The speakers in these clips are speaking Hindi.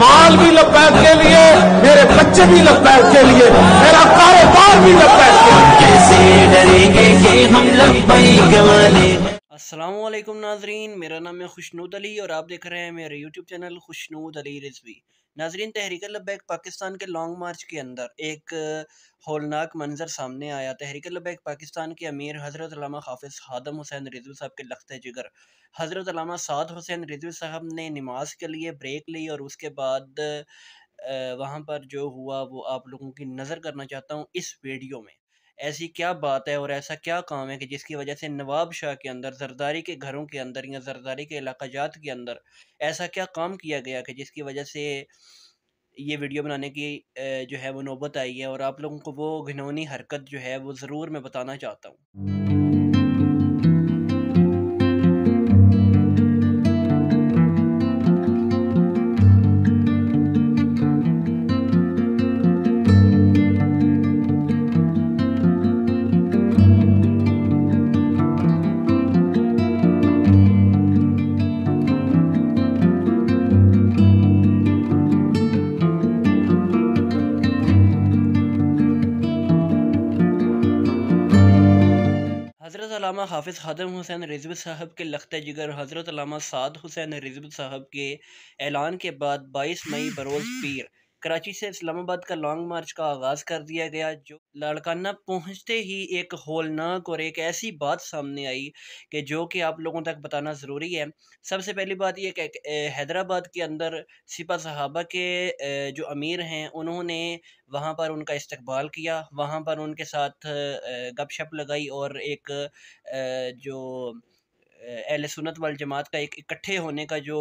माल भी लबैक के लिए मेरे बच्चे भी लबैक के लिए मेरा कारोबार भी लबैक के लिए कैसे डरेंगे कि हम लंबाई गवा असलम नाजरीन मेरा नाम है खुशनूद अली और आप देख रहे हैं मेरे यूट्यूब चैनल खुशनूद अली रिजवी नाजरीन तहरीक लबैक पाकिस्तान के लॉन्ग मार्च के अंदर एक होलनाक मंजर सामने आया तहरीक लबैक पाकिस्तान के अमीर हज़रत हाफिज़ हादम हुसैन रिजवी साहब के लखते जिगर हज़रत साद हुसैन रिजवी साहब ने नमाज के लिए ब्रेक ली और उसके बाद वहाँ पर जो हुआ वो आप लोगों की नज़र करना चाहता हूँ इस वीडियो में ऐसी क्या बात है और ऐसा क्या काम है कि जिसकी वजह से नवाब शाह के अंदर जरदारी के घरों के अंदर या जरदारी के इलाकाजात के अंदर ऐसा क्या काम किया गया कि जिसकी वजह से ये वीडियो बनाने की जो है वो नौबत आई है और आप लोगों को वो घिनौनी हरकत जो है वो ज़रूर मैं बताना चाहता हूँ हज़रत हाफिज़ हदम हुसैन रिजवी साहब के लखते जिगर हज़रत साद हुसैन रिजवी साहब के ऐलान के बाद 22 मई बरोज़ पीर कराची से इस्लामाबाद का लॉन्ग मार्च का आगाज़ कर दिया गया जो लाड़काना पहुंचते ही एक होलनाक और एक ऐसी बात सामने आई कि जो कि आप लोगों तक बताना ज़रूरी है सबसे पहली बात यह कि हैदराबाद के अंदर सिपा सहाबा के जो अमीर हैं उन्होंने वहाँ पर उनका इस्तकबाल किया वहाँ पर उनके साथ गपशप लगाई और एक जो अहल सुनत वाल जमात का एक इकट्ठे होने का जो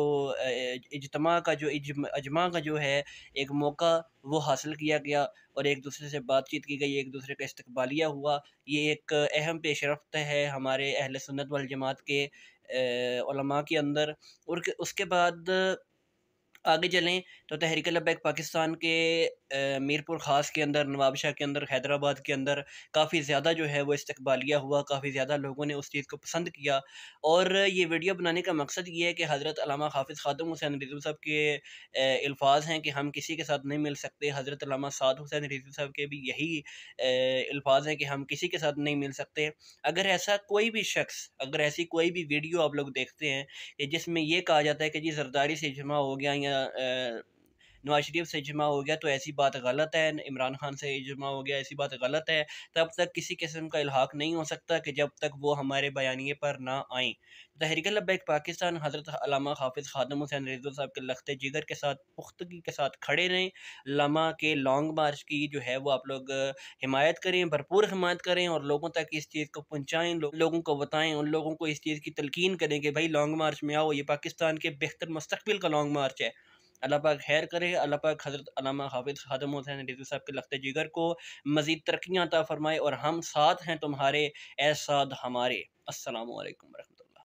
इजतमा का जो अजमा का जो है एक मौका वो हासिल किया गया और एक दूसरे से बातचीत की गई एक दूसरे का इस्तबालिया हुआ ये एक अहम पेशरफ रफ्त है हमारे अहल सुनत वाल जमात के के अंदर और उसके बाद आगे चलें तो तहरीक लबैक पाकिस्तान के मीरपुर ख़ास के अंदर नवाबशाह के अंदर हैदराबाद के अंदर काफ़ी ज़्यादा जो है वो इस्तबालिया हुआ काफ़ी ज़्यादा लोगों ने उस चीज़ को पसंद किया और ये वीडियो बनाने का मकसद ये है कि हज़रत अलामा हाफिज़ ख़ादम हुसैन रिजू साहब के अल्फाज हैं कि हम किसी के साथ नहीं मिल सकते हज़रत अलामा साद हुसैन रिजू साहब के भी यही अल्फाज हैं कि हम किसी के साथ नहीं मिल सकते अगर ऐसा कोई भी शख्स अगर ऐसी कोई भी वीडियो आप लोग देखते हैं जिसमें यह कहा जाता है कि जी जरदारी से जमा हो गया या नवाज शरीफ से जमा हो गया तो ऐसी बात गलत है इमरान खान से जमा हो गया ऐसी बात गलत है तब तक किसी किस्म का इलाहाक नहीं हो सकता कि जब तक वो हमारे बयानी पर ना आएँ तहरीक लब्बैक पाकिस्तान हज़रत अलामा हाफिज़ खादम हुसैन रिजो साहब के लखते जिगर के साथ पुख्तगी के साथ खड़े रहें लामा के लॉन्ग मार्च की जो है वो आप लोग हिमायत करें भरपूर हिमायत करें और लोगों तक इस चीज़ को पहुँचाएँ लो, लोगों को बताएँ उन लोगों को इस चीज़ की तलकिन करें कि भाई लॉन्ग मार्च में आओ ये पाकिस्तान के बेहतर मुस्तबिल का लॉन्ग मार्च है अल्लाह पाक खैर करे अल्लाह पाक हज़रत अलामा हाफिज़ खादम हुसैन रिजवी साहब के लखते जिगर को मज़ीद तरक्याँ अता फ़रमाए और हम साथ हैं तुम्हारे ए साथ हमारे असलकम वरह